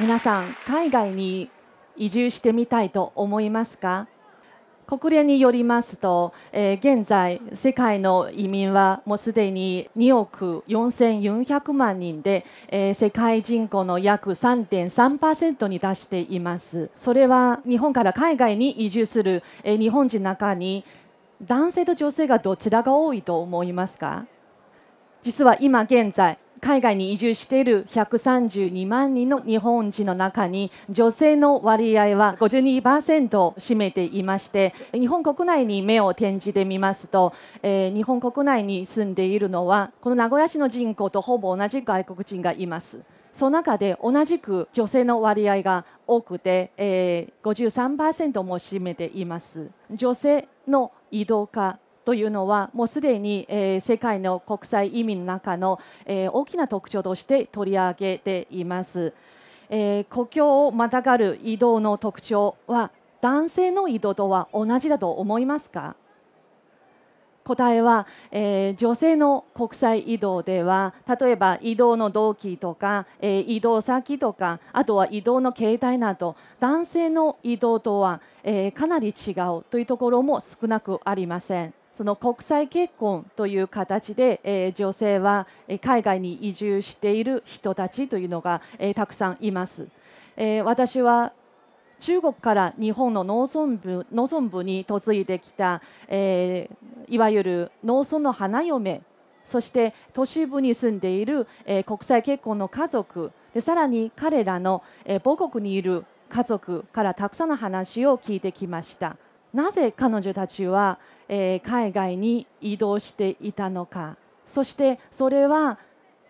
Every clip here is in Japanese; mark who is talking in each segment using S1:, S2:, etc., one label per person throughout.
S1: 皆さん海外に移住してみたいと思いますか国連によりますと、えー、現在、世界の移民はもうすでに2億4400万人で、えー、世界人口の約3.3%に達しています。それは日本から海外に移住する、えー、日本人の中に男性と女性がどちらが多いと思いますか実は今現在、海外に移住している132万人の日本人の中に女性の割合は52%を占めていまして日本国内に目を転じてみますと、えー、日本国内に住んでいるのはこの名古屋市の人口とほぼ同じ外国人がいます。その中で同じく女性の割合が多くて、えー、53%も占めています。女性の移動化というのはもうすでに、えー、世界の国際移民の中の、えー、大きな特徴として取り上げています。えー、国境をまたがる移動の特徴は男性の移動とは同じだと思いますか答えは、えー、女性の国際移動では例えば移動の動機とか、えー、移動先とかあとは移動の形態など男性の移動とは、えー、かなり違うというところも少なくありません。その国際結婚という形で、えー、女性は海外に移住している人たちというのが、えー、たくさんいます。えー、私は中国から日本の農村部農村部に嫁いできた、えー、いわゆる農村の花嫁そして都市部に住んでいる、えー、国際結婚の家族でさらに彼らの、えー、母国にいる家族からたくさんの話を聞いてきました。なぜ彼女たちは、え海外に移動していたのかそしてそれは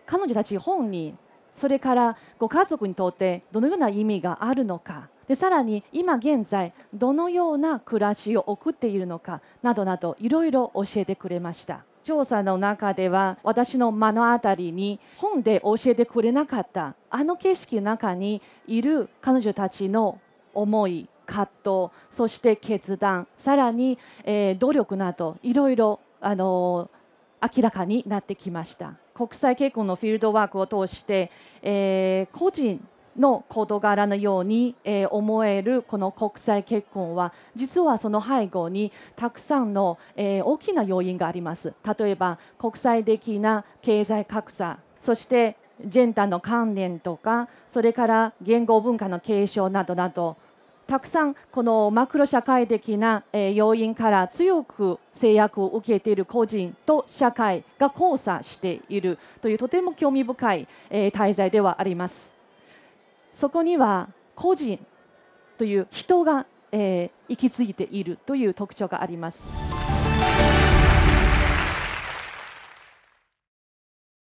S1: 彼女たち本人それからご家族にとってどのような意味があるのかでさらに今現在どのような暮らしを送っているのかなどなどいろいろ教えてくれました調査の中では私の目の当たりに本で教えてくれなかったあの景色の中にいる彼女たちの思い葛藤そして決断さらに、えー、努力などいろいろあの明らかになってきました国際結婚のフィールドワークを通して、えー、個人の事柄のように、えー、思えるこの国際結婚は実はその背後にたくさんの、えー、大きな要因があります例えば国際的な経済格差そしてジェンダーの観念とかそれから言語文化の継承などなどたくさんこのマクロ社会的な要因から強く制約を受けている個人と社会が交差しているというとても興味深い滞在ではあります。そこには個人という人が、え行き着いているという特徴があります。